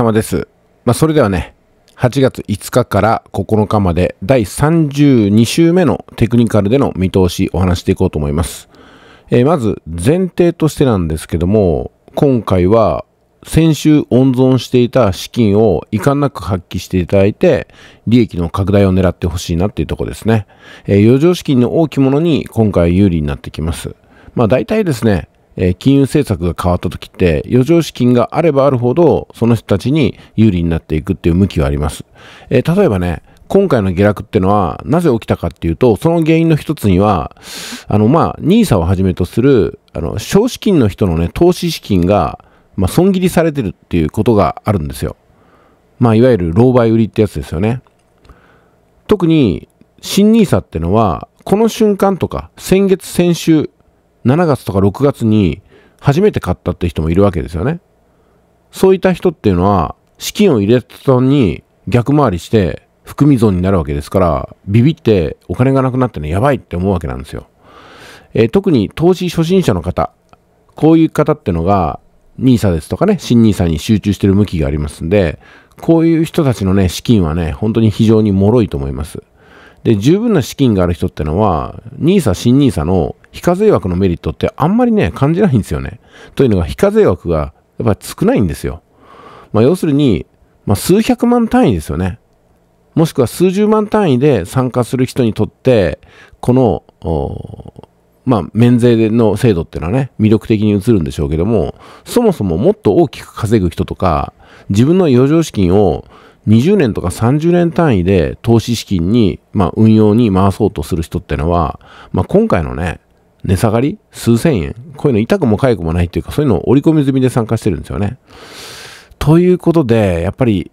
様です。まあ、それではね、8月5日から9日まで第32週目のテクニカルでの見通しお話していこうと思います。えー、まず前提としてなんですけども、今回は先週温存していた資金を遺憾なく発揮していただいて、利益の拡大を狙ってほしいなっていうとこですね。えー、余剰資金の大きいものに今回有利になってきます。まあ大体ですね、え金融政策が変わった時って、余剰資金があればあるほど、その人たちに有利になっていくっていう向きはあります。え例えばね、今回の下落ってのは、なぜ起きたかっていうと、その原因の一つには、あの、まあ、NISA をはじめとする、あの、少資金の人のね、投資資金が、まあ、損切りされてるっていうことがあるんですよ。まあ、いわゆる、狼狽売りってやつですよね。特に、新 NISA ってのは、この瞬間とか、先月、先週、7月とか6月に初めて買ったって人もいるわけですよね。そういった人っていうのは、資金を入れた途に逆回りして、含み損になるわけですから、ビビってお金がなくなってね、やばいって思うわけなんですよ。えー、特に投資初心者の方、こういう方ってのが、nisa ですとかね、新 nisa に集中してる向きがありますんで、こういう人たちのね、資金はね、本当に非常に脆いと思います。で、十分な資金がある人ってのは、nisa 新 nisa の非課税枠のメリットってあんまりね、感じないんですよね。というのが、非課税枠がやっぱり少ないんですよ。まあ、要するに、まあ、数百万単位ですよね。もしくは数十万単位で参加する人にとって、この、まあ、免税の制度っていうのはね、魅力的に映るんでしょうけども、そもそももっと大きく稼ぐ人とか、自分の余剰資金を20年とか30年単位で投資資金に、まあ、運用に回そうとする人ってのは、まあ、今回のね、値下がり数千円こういうの痛くも痒くもないっていうかそういうのを織り込み済みで参加してるんですよね。ということでやっぱり、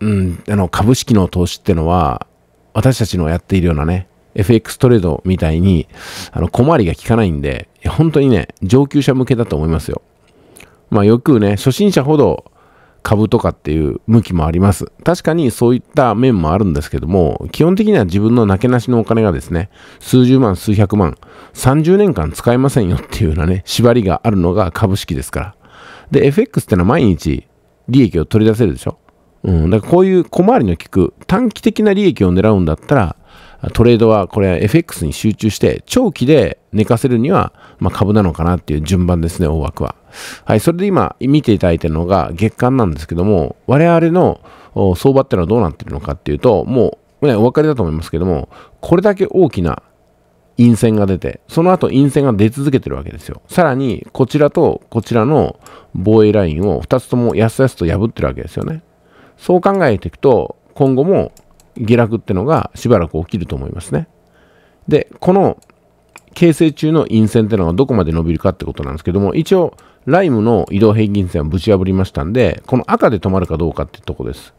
うん、あの株式の投資ってのは私たちのやっているようなね FX トレードみたいにあの小回りが効かないんで本当にね上級者向けだと思いますよ。まあよくね初心者ほど株とかっていう向きもあります。確かにそういった面もあるんですけども、基本的には自分のなけなしのお金がですね、数十万、数百万、30年間使えませんよっていうようなね、縛りがあるのが株式ですから。で、FX ってのは毎日利益を取り出せるでしょ。うん、だからこういう小回りの利く短期的な利益を狙うんだったらトレードはこれ FX に集中して長期で寝かせるには、まあ、株なのかなっていう順番ですね、大枠は。はい、それで今見ていただいてるのが月間なんですけども、我々の相場ってのはどうなってるのかっていうと、もう、ね、お分かりだと思いますけども、これだけ大きな陰線が出て、その後陰線が出続けてるわけですよ。さらに、こちらとこちらの防衛ラインを2つともやすやすと破ってるわけですよね。そう考えていくと、今後も下落ってのがしばらく起きると思いますね。で、この形成中の陰線ってのがどこまで伸びるかってことなんですけども、一応、ライムの移動平均線をぶち破りましたんで、この赤で止まるかどうかってとこです。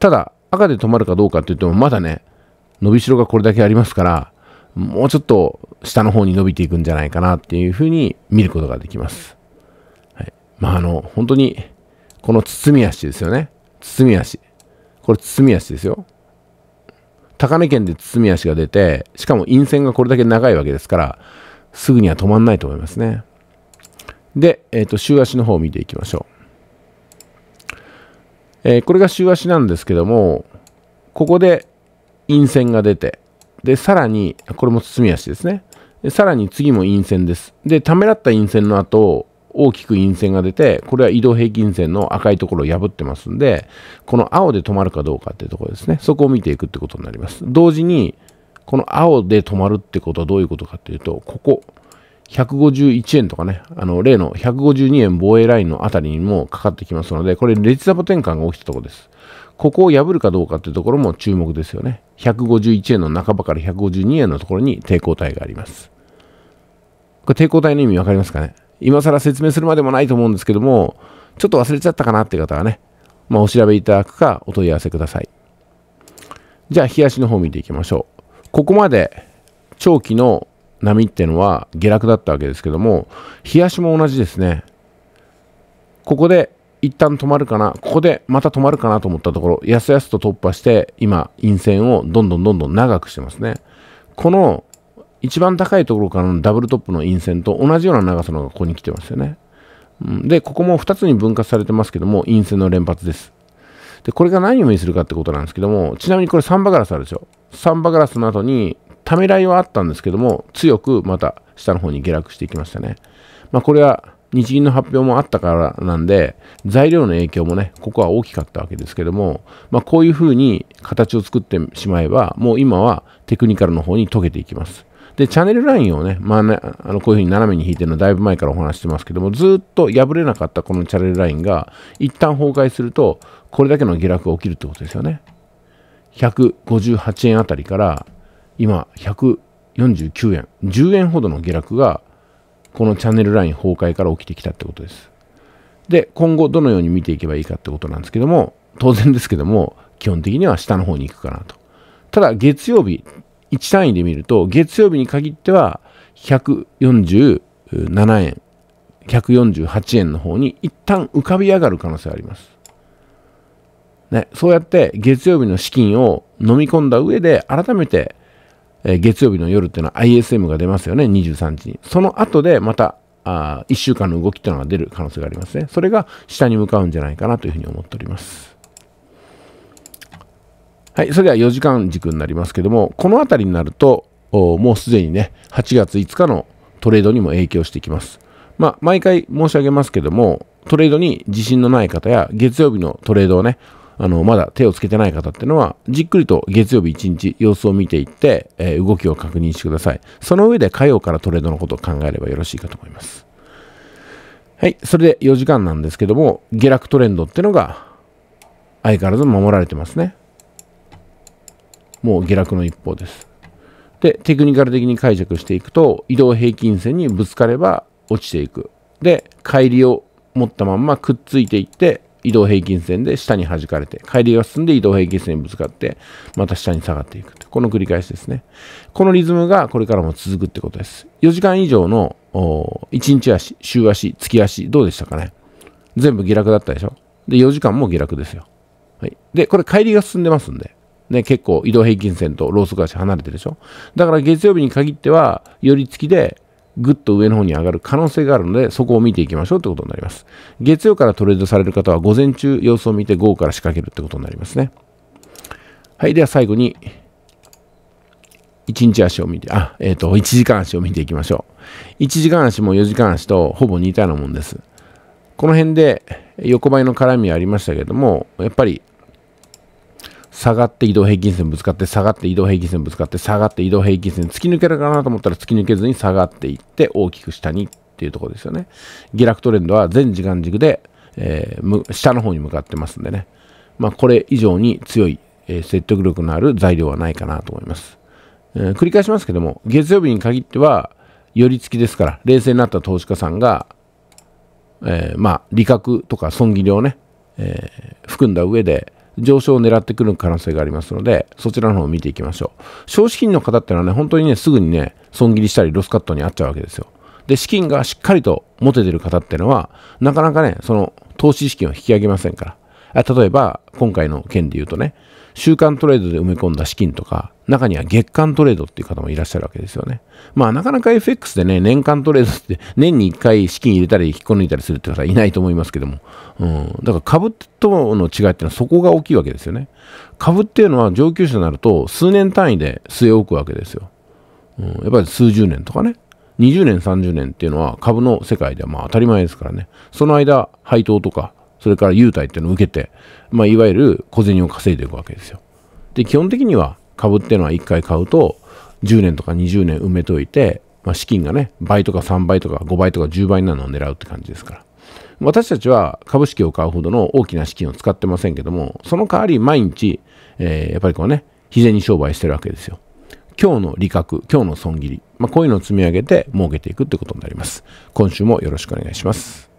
ただ、赤で止まるかどうかって言っても、まだね、伸びしろがこれだけありますから、もうちょっと下の方に伸びていくんじゃないかなっていうふうに見ることができます。はい、まあ、あの、本当に、この包み足ですよね。包み足。これ包み足ですよ。高値圏で包み足が出て、しかも陰線がこれだけ長いわけですから、すぐには止まんないと思いますね。で、えっ、ー、と、週足の方を見ていきましょう。えー、これが週足なんですけども、ここで陰線が出て、で、さらに、これも包み足ですね。でさらに次も陰線です。で、ためらった陰線の後、大きく陰線が出て、これは移動平均線の赤いところを破ってますんで、この青で止まるかどうかっていうところですね。そこを見ていくってことになります。同時に、この青で止まるってことはどういうことかっていうと、ここ、151円とかね、あの、例の152円防衛ラインのあたりにもかかってきますので、これ、レジザボ転換が起きたところです。ここを破るかどうかっていうところも注目ですよね。151円の半ばから152円のところに抵抗体があります。これ、抵抗体の意味わかりますかね今更説明するまでもないと思うんですけども、ちょっと忘れちゃったかなって方はね、まあ、お調べいただくかお問い合わせください。じゃあ、冷やしの方見ていきましょう。ここまで長期の波っていうのは下落だったわけですけども、冷やしも同じですね。ここで一旦止まるかな、ここでまた止まるかなと思ったところ、やすやすと突破して、今、陰線をどんどんどんどん長くしてますね。この一番高いところからのダブルトップの陰線と同じような長さのがここに来てますよね。で、ここも2つに分割されてますけども、陰線の連発です。で、これが何を意味するかってことなんですけども、ちなみにこれサンバガラスあるでしょ。サンバガラスの後に、ためらいはあったんですけども、強くまた下の方に下落していきましたね。まあ、これは日銀の発表もあったからなんで、材料の影響もね、ここは大きかったわけですけども、まあ、こういうふうに形を作ってしまえば、もう今はテクニカルの方に溶けていきます。で、チャンネルラインをね、まあ、ね、あのこういうふうに斜めに引いてるのはだいぶ前からお話してますけども、ずっと破れなかったこのチャンネルラインが、一旦崩壊すると、これだけの下落が起きるってことですよね。158円あたりから、今、149円、10円ほどの下落が、このチャンネルライン崩壊から起きてきたってことです。で、今後どのように見ていけばいいかってことなんですけども、当然ですけども、基本的には下の方に行くかなと。ただ月曜日、1単位で見ると、月曜日に限っては、147円、148円の方に一旦浮かび上がる可能性あります。ね、そうやって月曜日の資金を飲み込んだ上で、改めて、え月曜日の夜っていうのは ISM が出ますよね、23日に。その後でまた、あ1週間の動きっていうのが出る可能性がありますね。それが下に向かうんじゃないかなというふうに思っております。はい、それでは4時間軸になりますけども、この辺りになると、もうすでにね、8月5日のトレードにも影響してきます。まあ、毎回申し上げますけども、トレードに自信のない方や、月曜日のトレードをね、あの、まだ手をつけてない方っていうのは、じっくりと月曜日1日様子を見ていって、えー、動きを確認してください。その上で火曜からトレードのことを考えればよろしいかと思います。はい、それで4時間なんですけども、下落トレンドっていうのが、相変わらず守られてますね。もう下落の一方です。で、テクニカル的に解釈していくと、移動平均線にぶつかれば落ちていく。で、乖離を持ったまんまくっついていって、移動平均線で下に弾かれて、乖離が進んで移動平均線にぶつかって、また下に下がっていく。この繰り返しですね。このリズムがこれからも続くってことです。4時間以上の1日足、週足、月足、どうでしたかね全部下落だったでしょで、4時間も下落ですよ。はい。で、これ乖離が進んでますんで、ね、結構移動平均線とローソク足離れてるでしょ。だから月曜日に限っては、寄り付きで、ぐっと上の方に上がる可能性があるので、そこを見ていきましょうということになります。月曜からトレードされる方は、午前中様子を見て午後から仕掛けるってことになりますね。はい、では最後に、1日足を見て、あ、えっ、ー、と、1時間足を見ていきましょう。1時間足も4時間足とほぼ似たようなもんです。この辺で横ばいの絡みありましたけども、やっぱり下がって移動平均線ぶつかって、下がって移動平均線ぶつかって、下がって移動平均線突き抜けるかなと思ったら突き抜けずに下がっていって、大きく下にっていうところですよね。下落トレンドは全時間軸で、えー、下の方に向かってますんでね。まあ、これ以上に強い、えー、説得力のある材料はないかなと思います。えー、繰り返しますけども、月曜日に限っては、寄り付きですから、冷静になった投資家さんが、えー、まあ、利確とか損切りをね、えー、含んだ上で、上昇を狙ってくる可能性がありますので、そちらの方を見ていきましょう。少資金の方ってのはね、本当にね、すぐにね、損切りしたり、ロスカットにあっちゃうわけですよ。で、資金がしっかりと持ててる方ってのは、なかなかね、その、投資資金を引き上げませんから。例えば、今回の件で言うとね、週間トレードで埋め込んだ資金とか、中には月間トレードっていう方もいらっしゃるわけですよね。まあ、なかなか FX でね、年間トレードって、年に1回資金入れたり引っこ抜いたりするって方はいないと思いますけども、うん。だから株との違いっていうのはそこが大きいわけですよね。株っていうのは上級者になると数年単位で据え置くわけですよ。うん、やっぱり数十年とかね。20年、30年っていうのは株の世界ではまあ当たり前ですからね。その間、配当とかそれから優待っていうのを受けて、まあ、いわゆる小銭を稼いでいくわけですよ。で、基本的には株っていうのは1回買うと、10年とか20年埋めといて、まあ、資金がね、倍とか3倍とか5倍とか10倍になるのを狙うって感じですから。私たちは株式を買うほどの大きな資金を使ってませんけども、その代わり毎日、えー、やっぱりこうね、日銭商売してるわけですよ。今日の利確、今日の損切り、まあ、こういうのを積み上げて儲けていくってことになります。今週もよろしくお願いします。